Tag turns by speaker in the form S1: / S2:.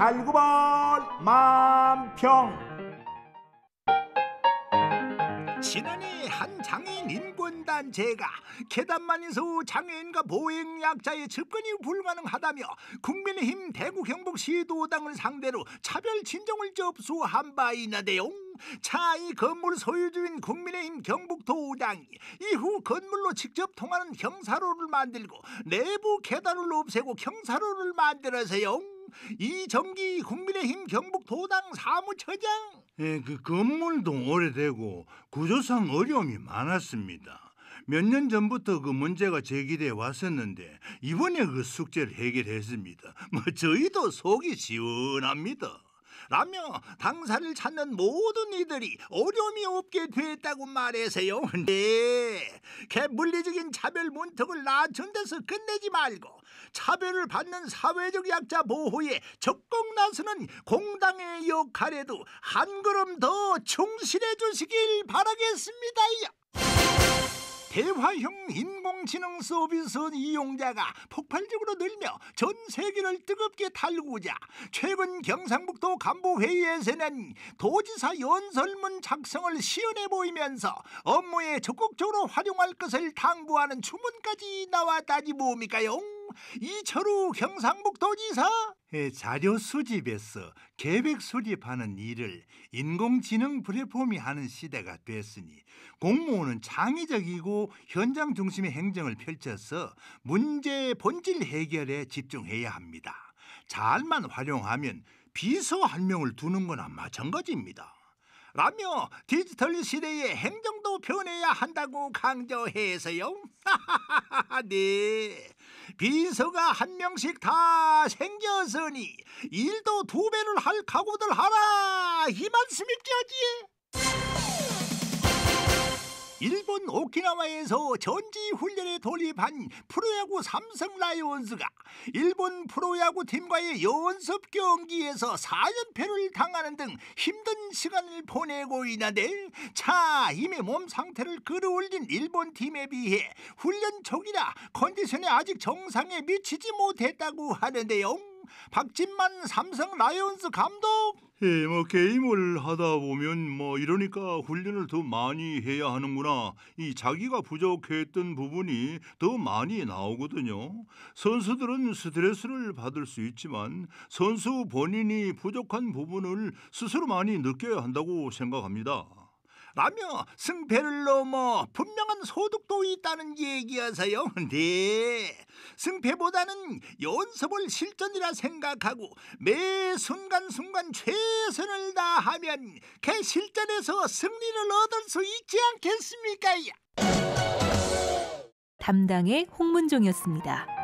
S1: 달구벌 만평 지난해 한 장애인 인권단체가 계단만 인수 장애인과 보행약자의 접근이 불가능하다며 국민의힘 대구 경북 시도당을 상대로 차별 진정을 접수한 바 있는데요. 차이 건물 소유주인 국민의힘 경북도당이 이후 건물로 직접 통하는 경사로를 만들고 내부 계단을 없애고 경사로를 만들어서요. 이정기 국민의힘 경북도당 사무처장. 예, 그 건물도 오래되고 구조상 어려움이 많았습니다. 몇 년 전부터 그 문제가 제기돼 왔었는데 이번에 그 숙제를 해결했습니다. 뭐 저희도 속이 시원합니다. 라며 당사를 찾는 모든 이들이 어려움이 없게 됐다고 말해세요. 네, 개물리적인 차별 문턱을 낮춘 데서 끝내지 말고 차별을 받는 사회적 약자 보호에 적극 나서는 공당의 역할에도 한 걸음 더 충실해 주시길 바라겠습니다. 대화형 인공지능 서비스 이용자가 폭발적으로 늘며 전 세계를 뜨겁게 달구자 최근 경상북도 간부회의에서는 도지사 연설문 작성을 시연해 보이면서 업무에 적극적으로 활용할 것을 당부하는 주문까지 나왔다지 뭡니까요? 이철우 경상북도지사 자료 수집에서 계획 수립하는 일을 인공지능 플랫폼이 하는 시대가 됐으니 공무원은 창의적이고 현장 중심의 행정을 펼쳐서 문제의 본질 해결에 집중해야 합니다. 잘만 활용하면 비서 한 명을 두는 거나 마찬가지입니다. 라며 디지털 시대에 행정도 변해야 한다고 강조해서요. 네. 비서가 한 명씩 다 생겼으니 일도 두 배를 할 각오들 하라 이 말씀이 쩌지 일본 오키나와에서 전지 훈련에 돌입한 프로야구 삼성 라이온즈가 일본 프로야구 팀과의 연습 경기에서 4연패를 당하는 등 힘든 시간을 보내고 있는데 자 이미 몸 상태를 끌어올린 일본 팀에 비해 훈련 초기라 컨디션이 아직 정상에 미치지 못했다고 하는데요. 박진만 삼성 라이온즈 감독 예, 뭐 게임을 하다 보면 뭐 이러니까 훈련을 더 많이 해야 하는구나. 이 자기가 부족했던 부분이 더 많이 나오거든요. 선수들은 스트레스를 받을 수 있지만 선수 본인이 부족한 부분을 스스로 많이 느껴야 한다고 생각합니다. 라며 승패를 넘어 뭐 분명한 소득도 있다는 얘기여서요. 네, 승패보다는 연습을 실전이라 생각하고 매 순간순간 최선을 다하면 개 실전에서 승리를 얻을 수 있지 않겠습니까? 담당의 홍문종이었습니다.